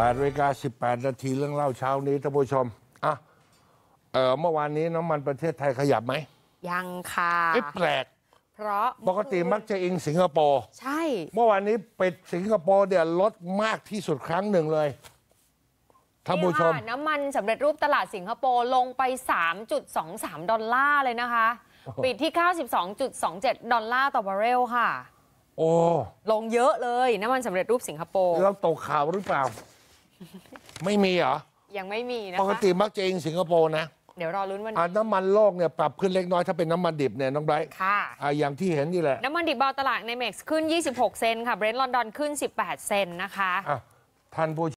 8นาฬิกา18 นาทีเรื่องเล่าเช้านี้ท่านผู้ชมอ่ะเออเมื่อวานนี้น้ำมันประเทศไทยขยับไหมยังค่ะไม่แปลกเพราะปกติมักจะอิงสิงคโปร์ใช่ เมื่อวานนี้เปสิงคโปร์เดี๋ยวลดมากที่สุดครั้งหนึ่งเลยท่านผู้ชมน้ำมันสำเร็จรูปตลาดสิงคโปร์ ลงไป 3.23ดอลลาร์เลยนะคะปิดที่92.27ดอลลาร์ต่อบาร์เรลค่ะโอ้ลงเยอะเลยน้ำมันสำเร็จรูปสิงคโปร์เราตกข่าวหรือเปล่าไม่มีเหรอ ยังไม่มีนะะปกติมักจะเองสิงคโปร์นะ เดี๋ยวรอลุ้นวันนี้น้ำมันโลกเนี่ยปรับขึ้นเล็กน้อยถ้าเป็นน้ำมันดิบเนี่ยน้องไบรท์ ค่ะอ่อย่างที่เห็นนี่แหละ น้ำมันดิบบาตลาดในเม็กซ์ขึ้น 26 เซนค่ะเบรนท์ลอนดอนขึ้น 18 เซนนะคะอ่ะท่านผู้